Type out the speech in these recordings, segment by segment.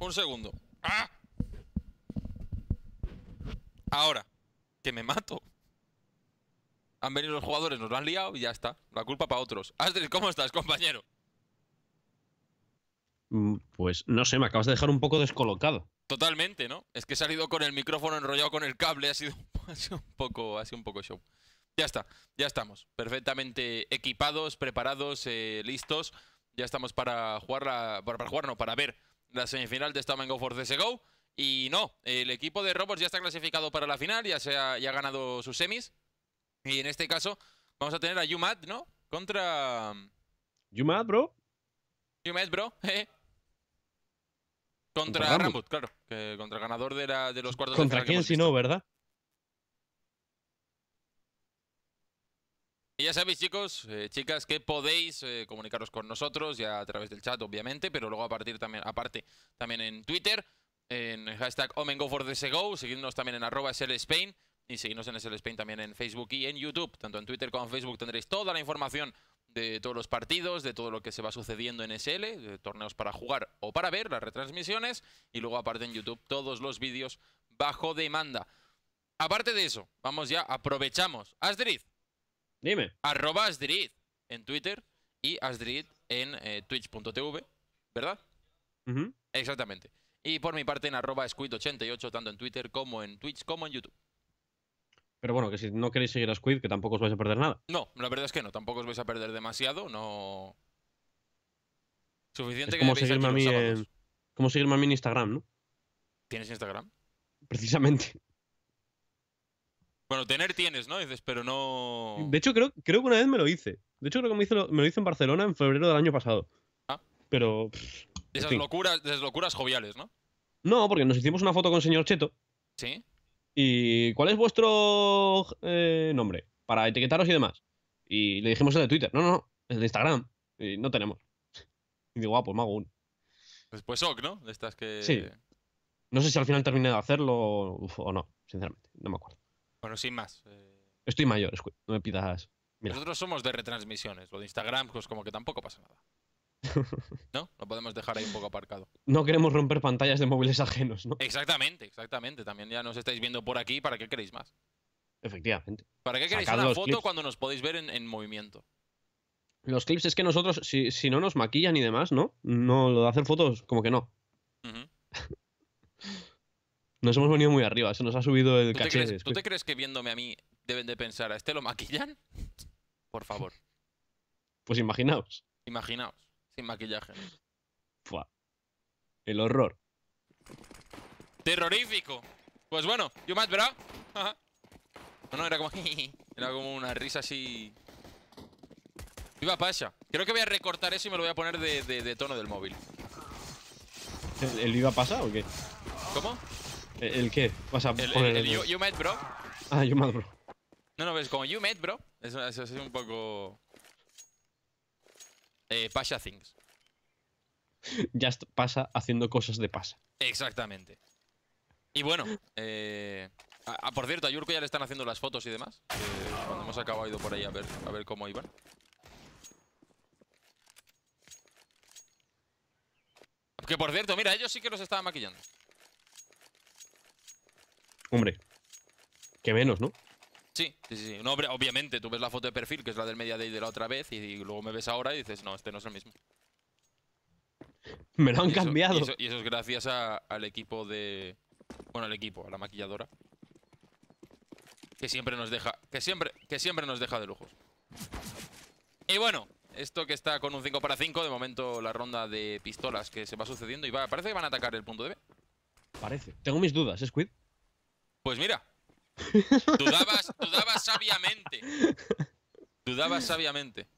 Un segundo. Ah. Ahora, que me mato. Han venido los jugadores, nos lo han liado y ya está. La culpa para otros. Astrid, ¿cómo estás, compañero? Mm, pues no sé, me acabas de dejar un poco descolocado. Totalmente, ¿no? Es que he salido con el micrófono enrollado con el cable, ha sido, un poco, ha un poco show. Ya está, ya estamos. Perfectamente equipados, preparados, eh, listos. Ya estamos para jugar para jugar, no, para ver la semifinal de esta Mango for CSGO. Y no, el equipo de Robots ya está clasificado para la final, ya, se ha, ya ha ganado sus semis. Y en este caso vamos a tener a Yumat, ¿no? Contra... Um, Yumat, bro. bro. Contra, Rambut, claro. contra el ganador de, la, de los cuartos ¿Contra quién si no, verdad? Y ya sabéis, chicos, eh, chicas, que podéis eh, comunicaros con nosotros, ya a través del chat, obviamente, pero luego a partir también, aparte, también en Twitter, en hashtag go seguidnos también en arroba SLSpain y seguidnos en SLSpain también en Facebook y en YouTube. Tanto en Twitter como en Facebook tendréis toda la información de todos los partidos, de todo lo que se va sucediendo en SL, de torneos para jugar o para ver, las retransmisiones, y luego aparte en YouTube todos los vídeos bajo demanda. Aparte de eso, vamos ya, aprovechamos. Astrid, Dime. Arroba Asdrid en Twitter y Asdrid en eh, twitch.tv, ¿verdad? Exactamente. Y por mi parte en arroba squid88, tanto en Twitter como en Twitch como en YouTube. Pero bueno, que si no queréis seguir a Squid, que tampoco os vais a perder nada. No, la verdad es que no, tampoco os vais a perder demasiado, no... Suficiente como seguirme a Como seguirme a mí en Instagram, ¿no? ¿Tienes Instagram? Precisamente. Bueno, tener tienes, ¿no? Dices, pero no. De hecho, creo, creo que una vez me lo hice. De hecho, creo que me, lo hice en Barcelona en febrero del año pasado. Ah. Pero. esas locuras, joviales, ¿no? No, porque nos hicimos una foto con el señor Cheto. Sí. ¿Y cuál es vuestro eh, nombre? Para etiquetaros y demás. Y le dijimos el de Twitter. No, no, no. El de Instagram. Y no tenemos. Y digo, guau, ah, pues me hago uno. Pues, pues ¿no? De estas que. Sí. No sé si al final terminé de hacerlo o no, sinceramente. No me acuerdo. Bueno, sin más. Eh. Estoy mayor, no me pidas. Nosotros somos de retransmisiones. Lo de Instagram, pues como que tampoco pasa nada. ¿No? Lo podemos dejar ahí un poco aparcado. No queremos romper pantallas de móviles ajenos, ¿no? Exactamente, exactamente. También ya nos estáis viendo por aquí. ¿Para qué queréis más? Efectivamente. ¿Para qué queréis Sacad foto cuando nos podéis ver en, movimiento? Los clips es que nosotros, si, no nos maquillan y demás, ¿no? No, lo de hacer fotos, como que no. Nos hemos venido muy arriba, se nos ha subido el caché. ¿Tú te crees que viéndome a mí deben de pensar, ¿a este lo maquillan? Por favor. Pues imaginaos. Imaginaos, sin maquillaje. Fua. El horror. Terrorífico. Pues bueno, yo más, ¿verdad? no, no, era como... era como una risa así... Viva pasa, Creo que voy a recortar eso y me lo voy a poner de, tono del móvil. ¿El, iba Viva o qué? ¿Cómo? ¿El, qué? Vas a poner el, you, met, bro. Ah, you met, bro. No, no, es como you met, bro. Eso, es un poco... Eh, pasha things. Just pasa haciendo cosas de pasa. Exactamente. Y bueno, eh... Ah, ah, por cierto, a Yurko ya le están haciendo las fotos y demás. cuando hemos acabado ido por ahí a ver, a ver cómo iban. Que por cierto, mira, ellos sí que los estaban maquillando. Hombre, que menos, ¿no? Sí, sí, sí. No, obviamente, tú ves la foto de perfil, que es la del Media Day de la otra vez, y, luego me ves ahora y dices, no, este no es el mismo. Me lo han cambiado. Y eso, es gracias al equipo de. Bueno, al equipo, a la maquilladora. Que siempre nos deja. Que siempre, que siempre nos deja de lujos. Y bueno, esto que está con un 5 para 5, de momento la ronda de pistolas que se va sucediendo y va, parece que van a atacar el punto de B. Parece. Tengo mis dudas, ¿eh, Squid. Pues mira, dudabas, sabiamente. Dudabas sabiamente.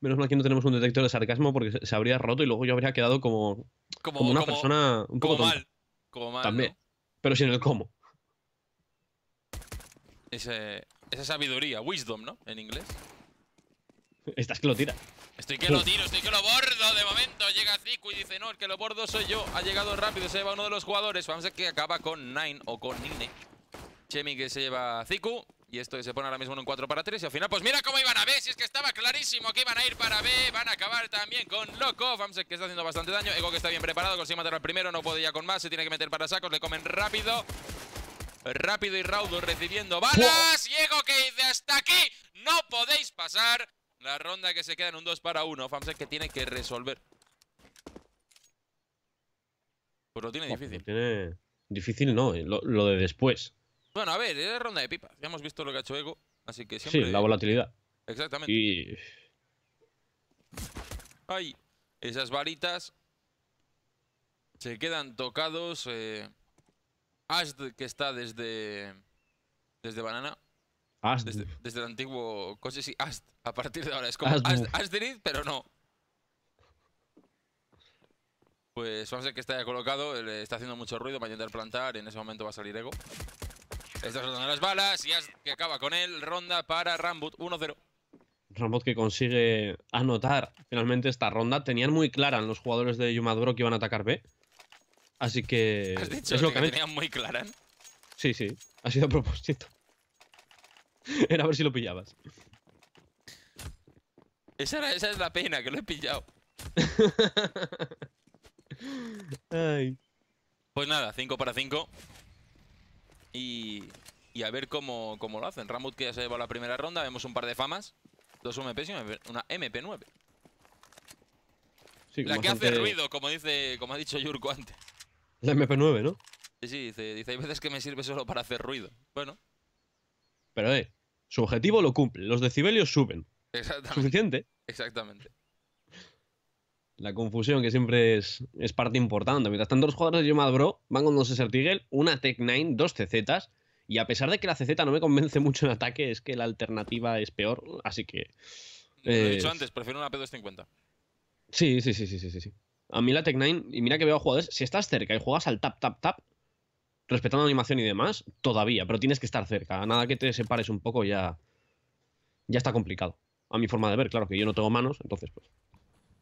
Menos mal que no tenemos un detector de sarcasmo porque se habría roto y luego yo habría quedado como, como, una persona un poco como mal. También. Pero sin el cómo. esa sabiduría, wisdom, ¿no? En inglés. Estás que lo tira. Estoy que lo tiro, estoy que lo bordo. De momento llega Ziku y dice, no, el que lo bordo soy yo. Ha llegado rápido, se lleva uno de los jugadores. Vamos a que acaba con Nine o con Nine. Chemi que se lleva Ziku Y esto se pone ahora mismo en un 4 para 3. Y al final, pues mira cómo iban a B. Si es que estaba clarísimo que iban a ir para B. Van a acabar también con Loco. Famsek que está haciendo bastante daño. Ego que está bien preparado. Consigue matar al primero. No podía con más. Se tiene que meter para sacos. Le comen rápido. Rápido y raudo recibiendo balas. Y Ego que dice hasta aquí. No podéis pasar. La ronda que se queda en un 2 para 1. Famsek que tiene que resolver. Pues lo tiene difícil. Tiene... Difícil no, eh, lo, de después. Bueno, a ver, es ronda de pipa. Ya hemos visto lo que ha hecho Ego. Así que siempre... Sí, la volatilidad. Exactamente. Y... Ay, esas varitas se quedan tocados. Eh... que está desde, desde Banana. Desde, el antiguo coche, sí, Ast. A partir de ahora es como Asdrid, pero no. Pues vamos a ver que está ya colocado. está haciendo mucho ruido para intentar plantar. Y en ese momento va a salir Ego. Estas son las balas y Ast que acaba con él. Ronda para Rambut 1-0. Rambut que consigue anotar finalmente esta ronda. Tenían muy clara los jugadores de Yumaduro que iban a atacar B. Así que. ¿Has dicho es lo que, tenían muy clara? Sí, sí. Ha sido a propósito. Era a ver si lo pillabas. Esa, esa es la pena, que lo he pillado. Ay. Pues nada, 5 para 5. Y, y, a ver cómo, cómo lo hacen. Ramut que ya se llevó la primera ronda. Vemos un par de famas. Dos MPs y una MP9. la que hace ruido, como dice, como ha dicho Yurko antes. La MP9, ¿no? Sí, sí, dice, hay veces que me sirve solo para hacer ruido. Bueno, pero eh, su objetivo lo cumple, los decibelios suben. Exactamente. Suficiente. Exactamente. La confusión que siempre es, parte importante. Mientras tanto, los jugadores de Yomad Bro van con dos Desert Eagle, una Tech 9, dos CZs. Y a pesar de que la CZ no me convence mucho en ataque, es que la alternativa es peor. Así que. Lo he eh, dicho antes, prefiero una P250. Sí, sí, sí, sí, sí, sí. A mí la Tech 9, y mira que veo a jugadores, si estás cerca y juegas al tap, tap, tap, respetando animación y demás, todavía, pero tienes que estar cerca. Nada que te separes un poco ya, ya está complicado. A mi forma de ver, claro, que yo no tengo manos, entonces pues.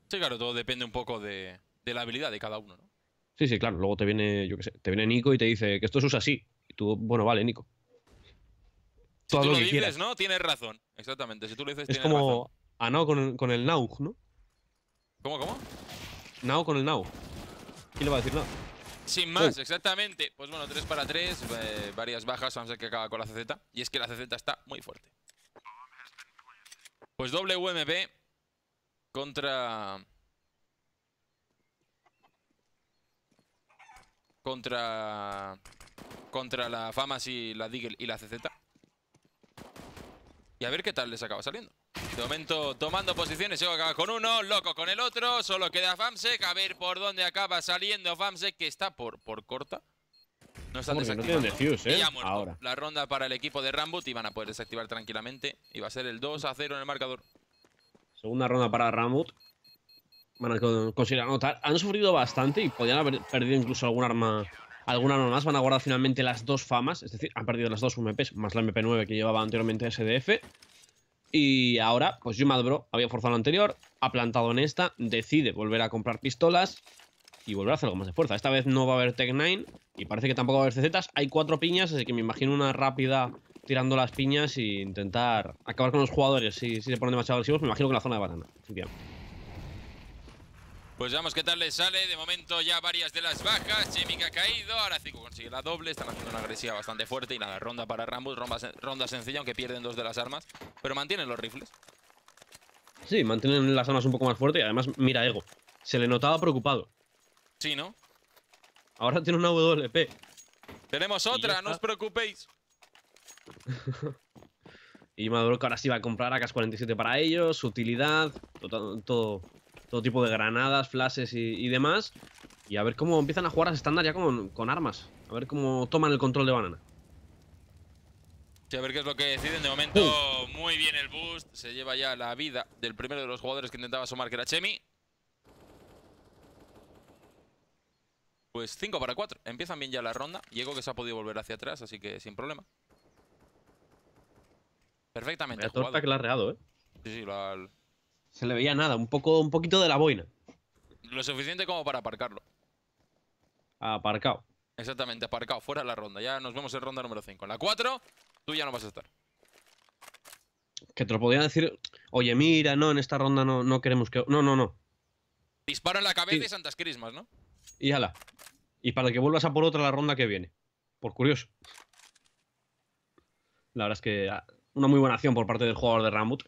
Sí, claro, todo depende un poco de, la habilidad de cada uno, ¿no? Sí, sí, claro. Luego te viene, yo qué sé, te viene Nico y te dice que esto se usa así. Y tú, bueno, vale, Nico. Si todo tú lo, dices, ¿no? Tienes razón. Exactamente. Si tú lo dices, es como a Nao con, el Nau, ¿no? ¿Cómo, cómo? Nao con el nau ¿Quién le va a decir nada? Sin más, exactamente. Pues bueno, 3 para 3, eh, varias bajas, vamos a ver qué acaba con la CZ. Y es que la CZ está muy fuerte. Pues doble UMP contra... Contra... Contra la Famas y la DEAGLE y la CZ. Y a ver qué tal les acaba saliendo. De este momento tomando posiciones, a acaba con uno, Loco con el otro, solo queda FAMSEC, a ver por dónde acaba saliendo FAMSEC, que está por, por corta. No están desactivando. No ¿eh? Ahora. La ronda para el equipo de Rambut y van a poder desactivar tranquilamente. Y va a ser el 2 a 0 en el marcador. Segunda ronda para Rambut. Van a conseguir anotar. Han sufrido bastante y podían haber perdido incluso algún arma, alguna arma más. Van a guardar finalmente las dos famas. Es decir, han perdido las dos MPs más la MP9 que llevaba anteriormente SDF. Y ahora, pues Jumadbro había forzado lo anterior, ha plantado en esta, decide volver a comprar pistolas y volver a hacer algo más de fuerza. Esta vez no va a haber Tech 9 y parece que tampoco va a haber CZ. Hay cuatro piñas, así que me imagino una rápida tirando las piñas e intentar acabar con los jugadores. Si, se ponen demasiado agresivos, me imagino que la zona de banana. Pues vamos, ¿qué tal le sale? De momento ya varias de las bajas. Jimmy ha caído, ahora Zico la doble, están haciendo una agresiva bastante fuerte y nada, ronda para Rambus, ronda, sencilla, aunque pierden dos de las armas, pero mantienen los rifles. Sí, mantienen las armas un poco más fuertes y además, mira, Ego, se le notaba preocupado. Sí, ¿no? Ahora tiene una WP. Tenemos otra, no os preocupéis. y Maduro que ahora sí va a comprar AK-47 para ellos, utilidad, todo, todo, tipo de granadas, flashes y demás. Y a ver cómo empiezan a jugar a estándar ya con, con armas. A ver cómo toman el control de banana. Sí, a ver qué es lo que deciden. De momento, muy bien el boost. Se lleva ya la vida del primero de los jugadores que intentaba sumar que era Chemi. Pues 5 para 4. Empiezan bien ya la ronda. Diego que se ha podido volver hacia atrás, así que sin problema. Perfectamente. La torta que la ha reado, ¿eh? Sí, sí, la… Se le veía nada, un, poco, un poquito de la boina. Lo suficiente como para aparcarlo aparcado. Exactamente, aparcado, fuera la ronda. Ya nos vemos en ronda número 5. En la 4, tú ya no vas a estar. Que te lo podía decir, oye, mira, no, en esta ronda no, no queremos que. No, no, no. Disparo en la cabeza y Santas Crismas, ¿no? Y ala. Y para que vuelvas a por otra la ronda que viene. Por curioso. La verdad es que ah, una muy buena acción por parte del jugador de Ramut,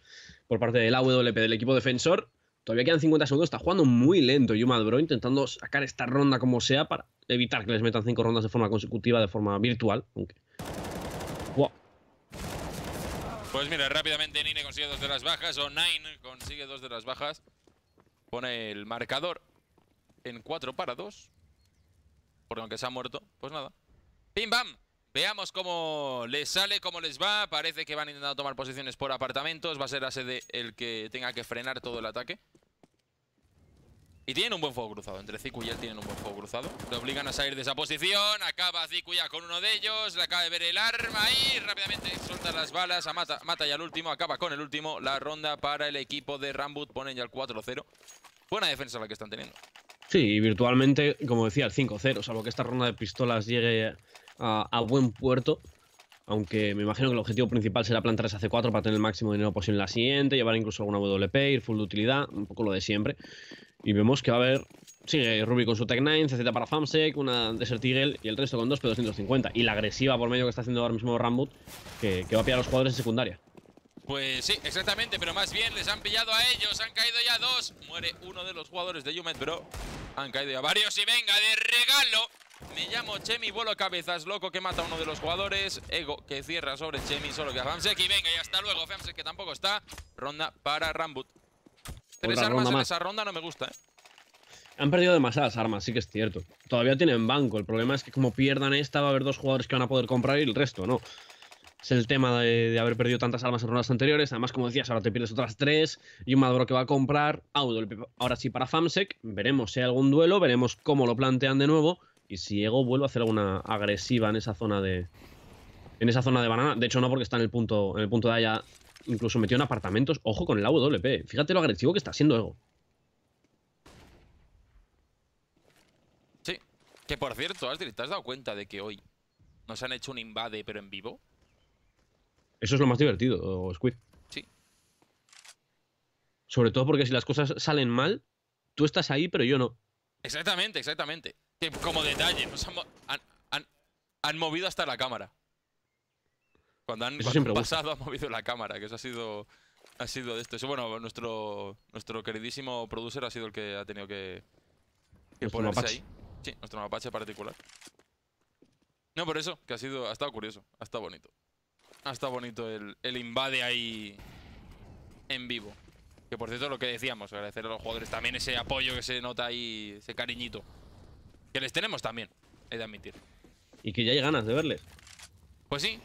por parte del AWP del equipo defensor. Todavía quedan 50 segundos, está jugando muy lento Yuma Bro, intentando sacar esta ronda como sea para evitar que les metan 5 rondas de forma consecutiva, de forma virtual. Pues mira, rápidamente Nine consigue dos de las bajas, o Nine consigue dos de las bajas. Pone el marcador en 4 para 2. Porque aunque se ha muerto, pues nada. ¡Pim, bam! Veamos cómo les sale, cómo les va. Parece que van intentando tomar posiciones por apartamentos. Va a ser la sede el que tenga que frenar todo el ataque. Y tienen un buen fuego cruzado. Entre Ziku y él tienen un buen fuego cruzado. Le obligan a salir de esa posición. Acaba Ziku ya con uno de ellos. Le acaba de ver el arma ahí. Rápidamente suelta las balas. A Mata, Mata ya al último. Acaba con el último. La ronda para el equipo de Rambut. Ponen ya el 4-0. Buena defensa la que están teniendo. Sí, virtualmente, como decía, el 5-0. Salvo que esta ronda de pistolas llegue a buen puerto aunque me imagino que el objetivo principal será plantar esa C4 para tener el máximo dinero posible en la siguiente, llevar incluso alguna WP, ir full de utilidad, un poco lo de siempre. Y vemos que va a haber, sigue Ruby con su Tech 9, CZ para Famsec, una Desert Eagle y el resto con dos P250. Y la agresiva por medio que está haciendo ahora mismo Rambut, que, va a pillar a los jugadores en secundaria. Pues sí, exactamente, pero más bien les han pillado a ellos, han caído ya dos. Muere uno de los jugadores de Yumet, pero Han caído ya varios y venga, de regalo me llamo Chemi, vuelo cabezas, loco que mata a uno de los jugadores. Ego que cierra sobre Chemi, solo que a Famsek. Y venga, y hasta luego, Famsek que tampoco está. Ronda para Rambut. Tres armas en esa ronda no me gusta, ¿eh? Han perdido demasiadas armas, sí que es cierto. Todavía tienen banco. El problema es que como pierdan esta, va a haber dos jugadores que van a poder comprar y el resto no es el tema de, haber perdido tantas armas en rondas anteriores. Además, como decías, ahora te pierdes otras tres. Y un Maduro que va a comprar. ahora sí para Famsec. Veremos si hay algún duelo, veremos cómo lo plantean de nuevo. Y si Ego vuelve a hacer alguna agresiva en esa zona de. En esa zona de banana. De hecho, no, porque está en el punto. En el punto de allá. Incluso metió en apartamentos. Ojo con el AWP. Fíjate lo agresivo que está siendo Ego. Sí. Que por cierto, Astrid, ¿te has dado cuenta de que hoy nos han hecho un invade, pero en vivo? Eso es lo más divertido, Squid. Sí. Sobre todo porque si las cosas salen mal, tú estás ahí, pero yo no. Exactamente, exactamente como detalle, han, movido hasta la cámara. Cuando han, pasado han movido la cámara, que eso ha sido ha sido de esto. Eso, bueno, nuestro nuestro queridísimo producer ha sido el que ha tenido que, que ponerse ahí. Sí, nuestro mapache particular. No, por eso, que ha sido. Ha estado curioso, ha estado bonito. Ha estado bonito el, el invade ahí en vivo. Que por cierto, lo que decíamos, agradecer a los jugadores también ese apoyo que se nota ahí, ese cariñito. Que les tenemos también, he de admitir. Y que ya hay ganas de verles. Pues sí.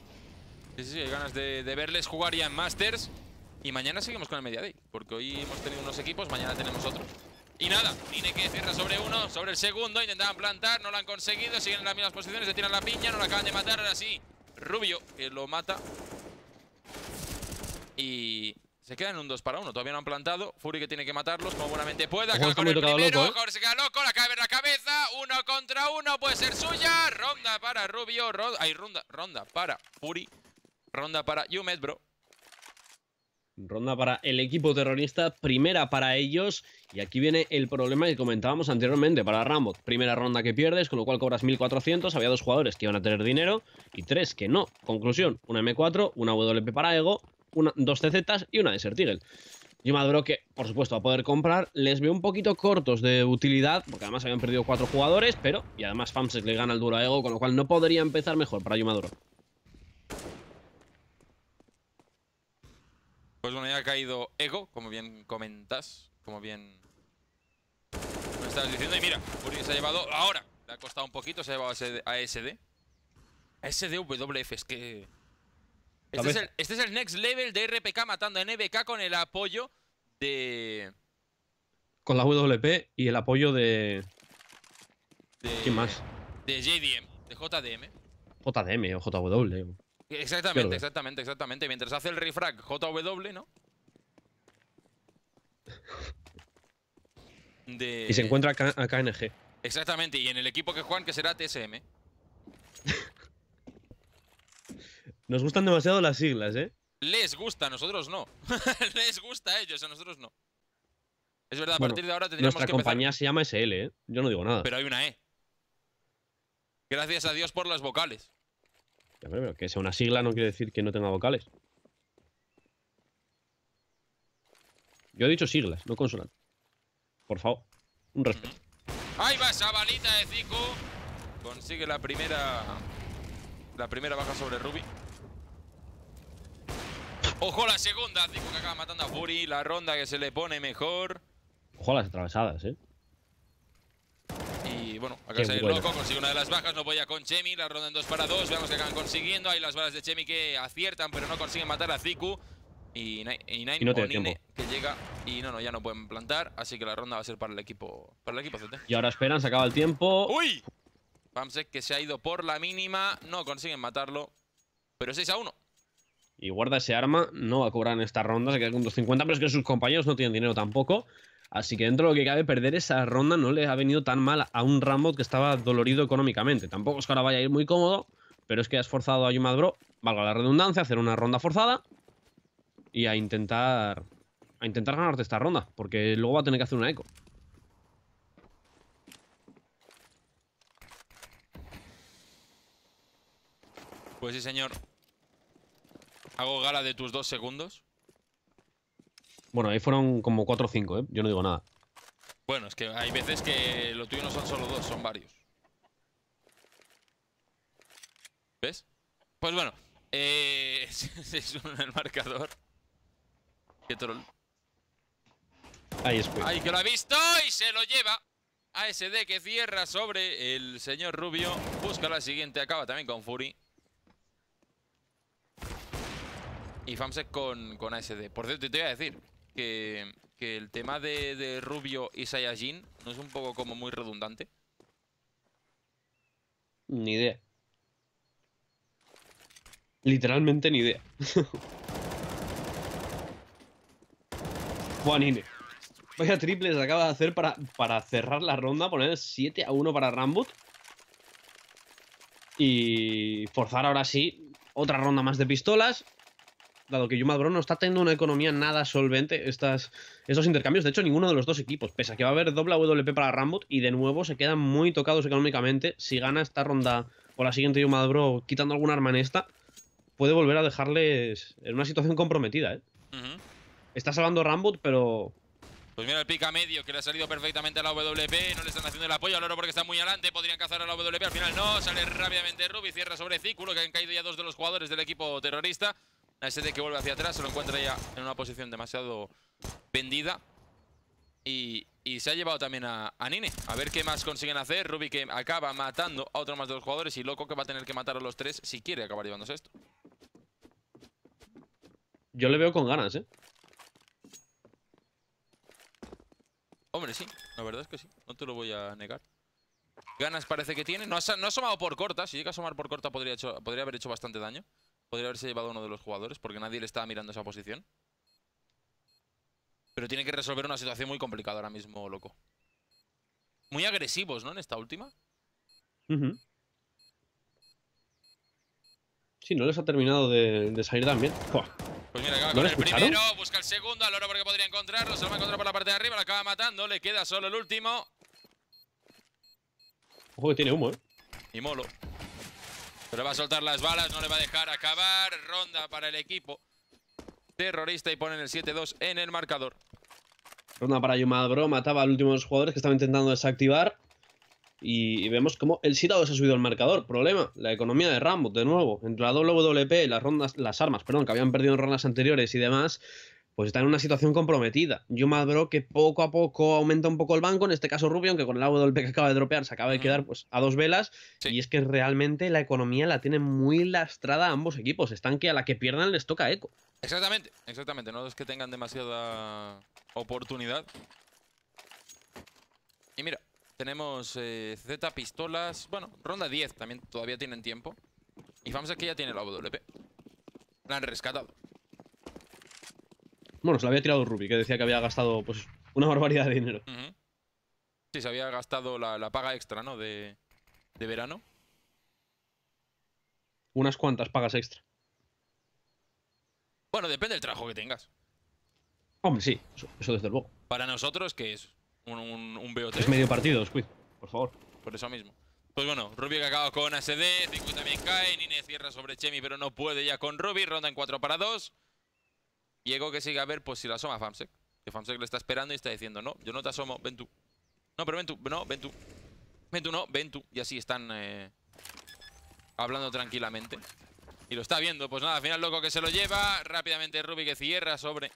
Sí, sí, sí hay ganas de, verles jugar ya en Masters. Y mañana seguimos con el Media Day. Porque hoy hemos tenido unos equipos, mañana tenemos otros. Y nada, tiene que cierra sobre uno, sobre el segundo. Intentaban plantar, no lo han conseguido. Siguen en las mismas posiciones, Se tiran la piña, no la acaban de matar. Ahora sí, Rubio, que lo mata. Y se quedan en un 2 para 1, todavía no han plantado. Fury que tiene que matarlos como buenamente pueda. loco, ¿eh? se queda loco, la cabe en la cabeza. Uno contra uno, puede ser suya. Ronda para Rubio, ronda, hay ronda, ronda para Fury. Ronda para Yumet, bro. Ronda para el equipo terrorista, primera para ellos. Y aquí viene el problema que comentábamos anteriormente para Rambo Primera ronda que pierdes, con lo cual cobras 1.400. Había dos jugadores que iban a tener dinero y tres que no. Conclusión, una M4, una WP para Ego dos CZs y una de Eagle. Yumaduro, que, por supuesto, va a poder comprar. Les veo un poquito cortos de utilidad, porque además habían perdido cuatro jugadores, pero... Y además Famses le gana el duro a Ego, con lo cual no podría empezar mejor para Yumaduro. Pues bueno, ya ha caído Ego, como bien comentas, como bien me estabas diciendo. Y mira, Uri se ha llevado ahora. Le ha costado un poquito, se ha llevado a SD. A SD, WF, es que... Este, este es, el, next level de RPK matando a NBK con el apoyo de. Con la WP y el apoyo de. ¿Quién más? De JDM, de JDM. JDM o JW. Exactamente, exactamente, exactamente. Mientras hace el refrag JW, ¿no? Y se encuentra a KNG. Exactamente, y en el equipo que juegan, que será TSM. Nos gustan demasiado las siglas, ¿eh? Les gusta, a nosotros no. Les gusta a ellos, a nosotros no. Es verdad, a partir de ahora tendríamos que Nuestra compañía se llama SL, ¿eh? Yo no digo nada. Pero hay una E. Gracias a Dios por las vocales. Ya, pero que sea una sigla no quiere decir que no tenga vocales. Yo he dicho siglas, no consonantes. Por favor, un respeto. Ahí va esa balita de Zico. Consigue la primera... La primera baja sobre Ruby. Ojo la segunda. Digo que acaba matando a Fury. La ronda que se le pone mejor. Ojo a las atravesadas, eh. Y bueno, acá sale el loco, consigue una de las bajas, no voy a con Chemi, la ronda en 2 para 2, veamos que acaban consiguiendo, hay las balas de Chemi que aciertan, pero no consiguen matar a Ziku. Y, Nine, que llega y no, no, ya no pueden plantar, así que la ronda va a ser para el equipo para el equipo Y ahora esperan, se acaba el tiempo. ¡Uy! Pamsek que se ha ido por la mínima, no consiguen matarlo, pero 6 a 1 y guarda ese arma, no va a cobrar en esta ronda, se queda con 250, pero es que sus compañeros no tienen dinero tampoco. Así que dentro de lo que cabe, perder esa ronda no le ha venido tan mal a un Rambo que estaba dolorido económicamente. Tampoco es que ahora vaya a ir muy cómodo, pero es que ha esforzado a Yuma Bro, valga la redundancia, a hacer una ronda forzada y a intentar, a intentar ganarte esta ronda, porque luego va a tener que hacer una eco. Pues sí, señor. Hago gala de tus dos segundos. Bueno, ahí fueron como cuatro o cinco, ¿eh? Yo no digo nada. Bueno, es que hay veces que lo tuyo no son solo dos, son varios. ¿Ves? Pues bueno, eh, es un el marcador. Qué troll. Ahí es. Ahí que lo ha visto y se lo lleva. ASD que cierra sobre el señor Rubio. Busca la siguiente, acaba también con Fury. Y Famsec con, con ASD. Por cierto, te voy a decir que, el tema de, Rubio y Saiyajin no es un poco como muy redundante. Ni idea. Literalmente ni idea. Juanine Vaya triple se acaba de hacer para, para cerrar la ronda, poner 7 a 1 para Rambut. Y forzar ahora sí otra ronda más de pistolas dado que Yumad Bro no está teniendo una economía nada solvente estas, estos intercambios. De hecho, ninguno de los dos equipos, pese a que va a haber doble WP para Rambut, y de nuevo se quedan muy tocados económicamente. Si gana esta ronda o la siguiente Yumad Bro quitando alguna arma en esta, puede volver a dejarles en una situación comprometida. ¿eh? Está salvando Rambut, pero pues mira el pica medio que le ha salido perfectamente a la WP. No le están haciendo el apoyo al oro porque está muy adelante. Podrían cazar a la WP. Al final no. Sale rápidamente Ruby. Cierra sobre Círculo que han caído ya dos de los jugadores del equipo terrorista de que vuelve hacia atrás, se lo encuentra ya en una posición demasiado vendida. Y, se ha llevado también a, Nine. A ver qué más consiguen hacer. Ruby que acaba matando a otro más de los jugadores y Loco que va a tener que matar a los tres si quiere acabar llevándose esto. Yo le veo con ganas, ¿eh? Hombre, sí. La verdad es que sí. No te lo voy a negar. Ganas parece que tiene. No ha, no ha asomado por corta. Si llega a asomar por corta podría, podría haber hecho bastante daño. Podría haberse llevado uno de los jugadores porque nadie le estaba mirando esa posición. Pero tiene que resolver una situación muy complicada ahora mismo, loco. Muy agresivos, ¿no? En esta última. Sí, no les ha terminado de, salir también Pues mira, acaba con el primero, busca el segundo, al oro porque podría encontrarlo, se lo va a encontrar por la parte de arriba, lo acaba matando, le queda solo el último. Ojo que tiene humo, eh. Y molo. Pero va a soltar las balas, no le va a dejar acabar. Ronda para el equipo terrorista y ponen el 7-2 en el marcador. Ronda para bro. mataba al último de los jugadores que estaba intentando desactivar. Y vemos como el 7-2 ha subido al marcador. Problema, la economía de Rambo, de nuevo. Entre la WWP, las, rondas, las armas perdón, que habían perdido en rondas anteriores y demás, pues está en una situación comprometida. Yo madro que poco a poco aumenta un poco el banco, en este caso Rubio, aunque con el AWP que acaba de dropear se acaba de quedar pues a dos velas. Y es que realmente la economía la tiene muy lastrada a ambos equipos. Están que a la que pierdan les toca eco. Exactamente, exactamente. No es que tengan demasiada oportunidad. Y mira, tenemos eh, Z, pistolas. Bueno, ronda 10 también todavía tienen tiempo. Y vamos a que ya tiene el WP. La han rescatado. Bueno, se lo había tirado Ruby, que decía que había gastado pues una barbaridad de dinero. Sí, se había gastado la, paga extra, ¿no? De, verano. Unas cuantas pagas extra. Bueno, depende del trabajo que tengas. Hombre, sí, eso, desde luego. Para nosotros, que es un, un, un BOT. Es medio partido, Squid, por favor. Por eso mismo. Pues bueno, Ruby que acaba con ASD, 5 también cae, Nine cierra sobre Chemi pero no puede ya con Ruby, ronda en 4 para 2. Diego que sigue a ver pues si la asoma Famsec. Que Famsec le está esperando y está diciendo, no, yo no te asomo, ven tú. No, pero ven tú, no, ven tú. Ven tú, no, ven tú. Y así están eh, hablando tranquilamente. Y lo está viendo. Pues nada, al final loco que se lo lleva. Rápidamente Ruby que cierra sobre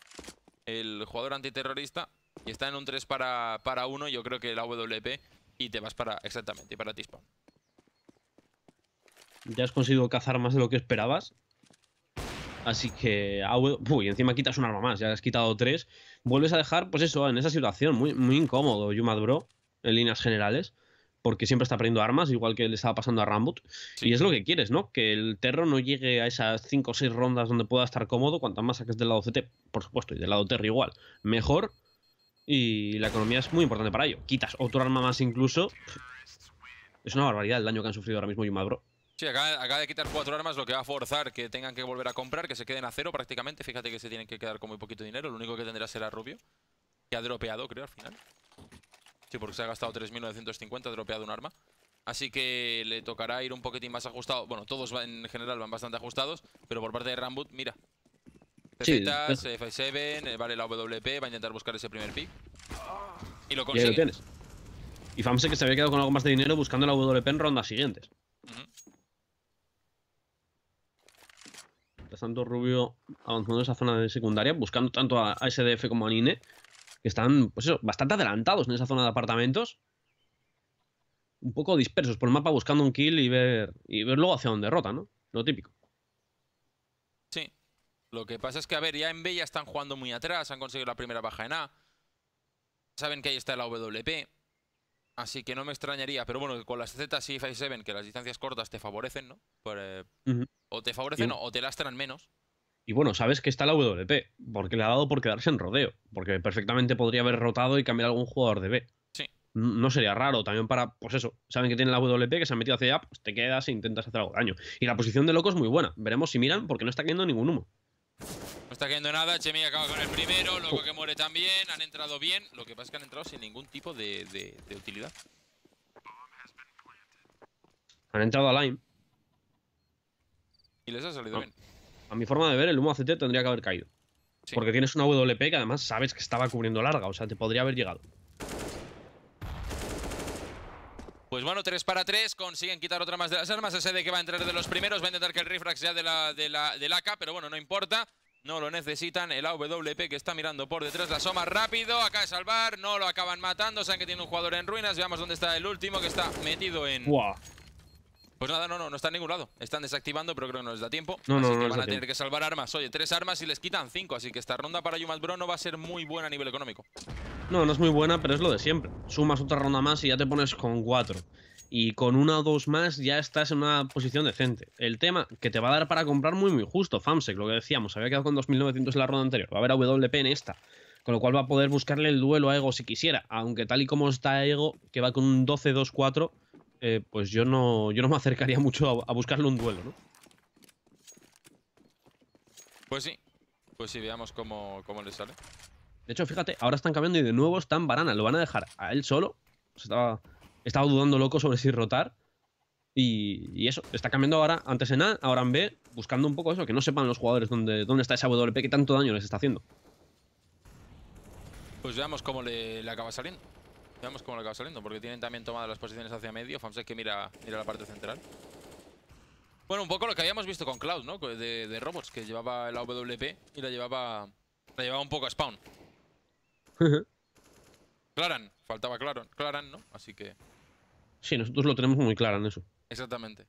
el jugador antiterrorista. Y está en un 3 para, para 1. Yo creo que la WP. Y te vas para, exactamente, para T-Spawn. ¿Ya has conseguido cazar más de lo que esperabas? Así que, ah, uy, encima quitas un arma más, ya has quitado tres. Vuelves a dejar, pues eso, en esa situación, muy, muy incómodo, Yuma Bro, en líneas generales, porque siempre está perdiendo armas, igual que le estaba pasando a Rambut. Y es lo que quieres, ¿no? Que el Terro no llegue a esas cinco o seis rondas donde pueda estar cómodo, cuantas más saques del lado CT, por supuesto, y del lado Terro igual. Mejor, y la economía es muy importante para ello. Quitas otro arma más incluso. Es una barbaridad el daño que han sufrido ahora mismo Yuma Bro. Sí, acaba, de quitar cuatro armas, lo que va a forzar que tengan que volver a comprar, que se queden a cero prácticamente. Fíjate que se tienen que quedar con muy poquito dinero. Lo único que tendrá será Rubio, que ha dropeado, creo, al final. Sí, porque se ha gastado 3.950, ha dropeado un arma. Así que le tocará ir un poquitín más ajustado. Bueno, todos en general van bastante ajustados, pero por parte de Rambut, mira. Zetas, F7, eh, vale la WP, va a intentar buscar ese primer pick. Y lo consigue. Y, y que se había quedado con algo más de dinero buscando la WP en rondas siguientes. tanto Rubio avanzando en esa zona de secundaria, buscando tanto a, SDF como a Nine, que están pues bastante adelantados en esa zona de apartamentos. Un poco dispersos por el mapa buscando un kill y ver, y ver luego hacia dónde rota, ¿no? Lo típico. Sí. Lo que pasa es que, a ver, ya en B ya están jugando muy atrás, han conseguido la primera baja en A. Saben que ahí está la WP. Así que no me extrañaría, pero bueno, con las Z y Fi7, que las distancias cortas te favorecen, ¿no? Eh, o te favorecen o te lastran menos. Y bueno, sabes que está la WP, porque le ha dado por quedarse en rodeo, porque perfectamente podría haber rotado y cambiar algún jugador de B. Sí. No sería raro, también para, pues eso, saben que tiene la WP, que se ha metido hacia A, pues te quedas e intentas hacer algo de daño. Y la posición de loco es muy buena, veremos si miran, porque no está cayendo ningún humo. No está cayendo nada, Chemi acaba con el primero, loco que muere también, han entrado bien, lo que pasa es que han entrado sin ningún tipo de, utilidad. Han entrado a Lime. Y les ha salido bien. A mi forma de ver, el humo ACT tendría que haber caído. Porque tienes una WP que además sabes que estaba cubriendo larga, o sea, te podría haber llegado. Pues bueno, 3 para 3, consiguen quitar otra más de las armas. Ese de que va a entrar de los primeros, va a intentar que el Rifrax ya de la, de la, del AK, pero bueno, no importa. No lo necesitan, el AWP que está mirando por detrás, la soma rápido, acá de salvar, no lo acaban matando, saben que tiene un jugador en ruinas, veamos dónde está el último que está metido en... Pues nada, no, no, está en ningún lado. Están desactivando, pero creo que no les da tiempo. No, así que van a tener que salvar armas. Oye, tres armas y les quitan cinco. Así que esta ronda para Yumas Bro no va a ser muy buena a nivel económico. No, no es muy buena, pero es lo de siempre. Sumas otra ronda más y ya te pones con cuatro. Y con una o dos más ya estás en una posición decente. El tema que te va a dar para comprar muy, muy justo. Famsec, lo que decíamos, había quedado con 2.900 en la ronda anterior. Va a haber Wp en esta con lo cual va a poder buscarle el duelo a Ego si quisiera, aunque tal y como está Ego, que va con un 12-2-4, eh, pues yo no, yo no me acercaría mucho a, buscarle un duelo, ¿no? Pues sí. Pues sí, veamos cómo, le sale. De hecho, fíjate, ahora están cambiando y de nuevo están Barana. Lo van a dejar a él solo. estaba, estaba dudando loco sobre si rotar. Y, eso, está cambiando ahora antes en A, ahora en B, buscando un poco eso, que no sepan los jugadores dónde, dónde está esa WP, que tanto daño les está haciendo. Pues veamos cómo le, le acaba saliendo. Veamos cómo le acaba saliendo, porque tienen también tomadas las posiciones hacia medio. Famsek que mira, mira la parte central. Bueno, un poco lo que habíamos visto con Cloud, ¿no? De, robots, que llevaba el AWP y la llevaba, la llevaba un poco a spawn. Claran, faltaba Claran, Claran, ¿no? Así que... Sí, nosotros lo tenemos muy claro en eso. Exactamente.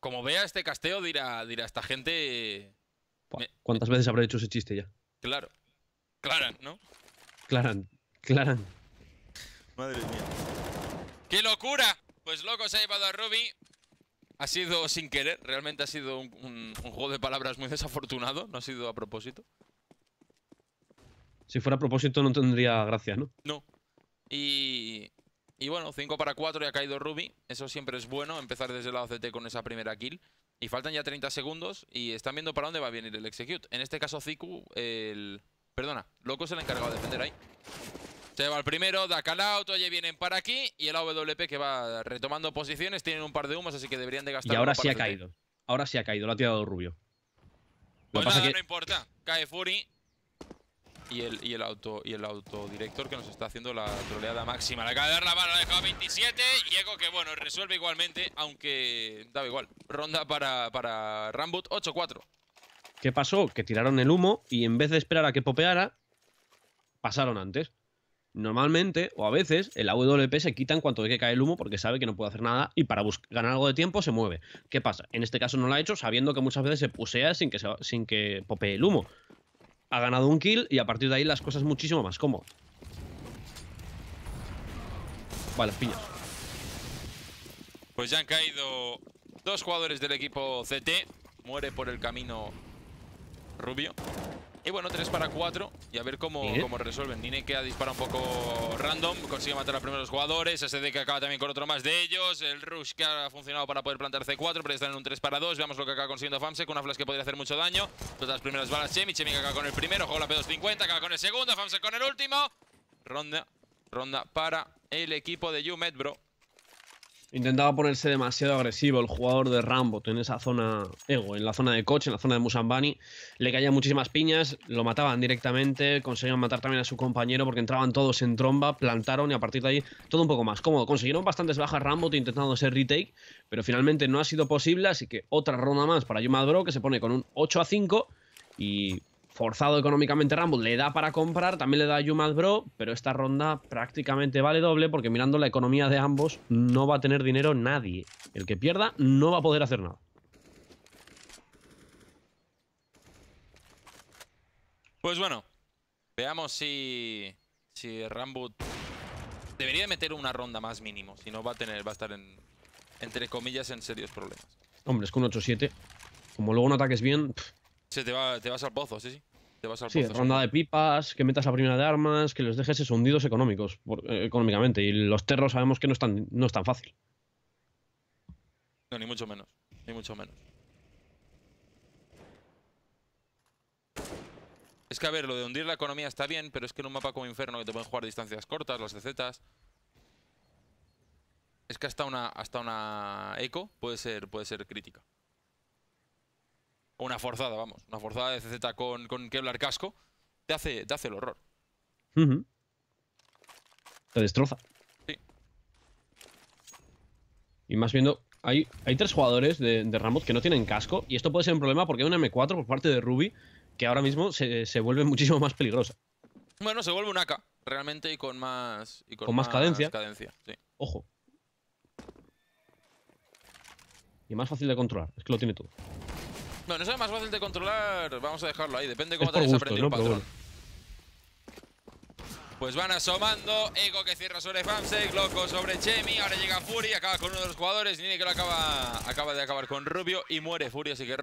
Como vea este casteo, dirá, dirá esta gente... ¿Cuántas veces habrá hecho ese chiste ya? Claro. Claran, ¿no? Claran, Claran. Madre mía. ¡Qué locura! Pues loco se ha llevado a Ruby. Ha sido sin querer, realmente ha sido un, juego de palabras muy desafortunado, no ha sido a propósito. Si fuera a propósito no tendría gracia, ¿no? No. Y, y bueno, 5 para 4 y ha caído Ruby. Eso siempre es bueno, empezar desde el lado CT con esa primera kill. Y faltan ya 30 segundos y están viendo para dónde va a venir el Execute. En este caso, Ziku, el, Perdona, Loco se le ha encargado de defender ahí. Se va el primero, da auto, oye, vienen para aquí. Y el AWP que va retomando posiciones. Tienen un par de humos, así que deberían de gastar. Y ahora sí ha caído. Ahora sí ha caído, lo ha tirado Rubio. Pues no importa. Cae Fury. Y el, y el auto y el autodirector que nos está haciendo la troleada máxima. Le acaba de dar la mano, ha dejado 27. y Diego que bueno, resuelve igualmente, aunque daba igual. Ronda para, para Rambut 8-4. ¿Qué pasó? Que tiraron el humo y en vez de esperar a que popeara, pasaron antes. Normalmente, o a veces, el AWP se quita en cuanto ve que cae el humo porque sabe que no puede hacer nada y para ganar algo de tiempo se mueve. ¿Qué pasa? En este caso no lo ha hecho sabiendo que muchas veces se pusea sin que, popee el humo. Ha ganado un kill y a partir de ahí las cosas muchísimo más cómodas. Vale, piñas. Pues ya han caído dos jugadores del equipo CT. Muere por el camino Rubio. Y bueno, 3 para 4 y a ver cómo, cómo resuelven. ha dispara un poco random, consigue matar a primeros jugadores. SD que acaba también con otro más de ellos. El rush que ha funcionado para poder plantar C4, pero están en un 3 para 2. Veamos lo que acaba consiguiendo FAMSEC, con una flash que podría hacer mucho daño. Todas las primeras balas Chemi, Chemi que acaba con el primero, juega la P250, acaba con el segundo, FAMSEC con el último. Ronda, ronda para el equipo de Jumet, bro. Intentaba ponerse demasiado agresivo el jugador de Rambo en esa zona ego, en la zona de coche, en la zona de Musambani. Le caían muchísimas piñas, lo mataban directamente, conseguían matar también a su compañero porque entraban todos en tromba, plantaron y a partir de ahí todo un poco más cómodo. Consiguieron bastantes bajas Rambo intentando hacer retake, pero finalmente no ha sido posible, así que otra ronda más para Yuma Bro que se pone con un 8 a 5 y forzado económicamente Rambo le da para comprar, también le da a Yumad Bro, pero esta ronda prácticamente vale doble porque mirando la economía de ambos no va a tener dinero nadie. El que pierda no va a poder hacer nada. Pues bueno, veamos si, si Rambo debería meter una ronda más mínimo, si no va a tener va a estar en, entre comillas en serios problemas. Hombre, es que un 8-7, como luego no ataques bien... Se te, va, te vas al pozo, sí, sí. Te vas al sí, ronda de pipas, que metas la primera de armas, que los dejes esos hundidos económicos, eh, económicamente. Y los terros sabemos que no es, tan, no es fácil. No, ni mucho menos. Ni mucho menos. Es que, a ver, lo de hundir la economía está bien, pero es que en un mapa como Inferno que te pueden jugar distancias cortas, las Zetas, Es que hasta una, hasta una eco puede ser, puede ser crítica una forzada, vamos. Una forzada de CZ con, con Kevlar casco. Te hace, te hace el horror. Te destroza. Sí. Y más viendo. Hay, hay tres jugadores de, Rambo que no tienen casco. Y esto puede ser un problema porque hay una M4 por parte de Ruby que ahora mismo se, vuelve muchísimo más peligrosa. Bueno, se vuelve una AK, realmente, y con más. Y con, más, cadencia. cadencia sí. Ojo. Y más fácil de controlar, es que lo tiene todo. No, no es más fácil de controlar. Vamos a dejarlo ahí. Depende cómo te hayas aprendido el patrón. Pues van asomando. Ego que cierra sobre Famsek. Loco sobre Chemi. Ahora llega Fury. Acaba con uno de los jugadores. Nini que lo acaba, acaba de acabar con Rubio. Y muere Fury. Así que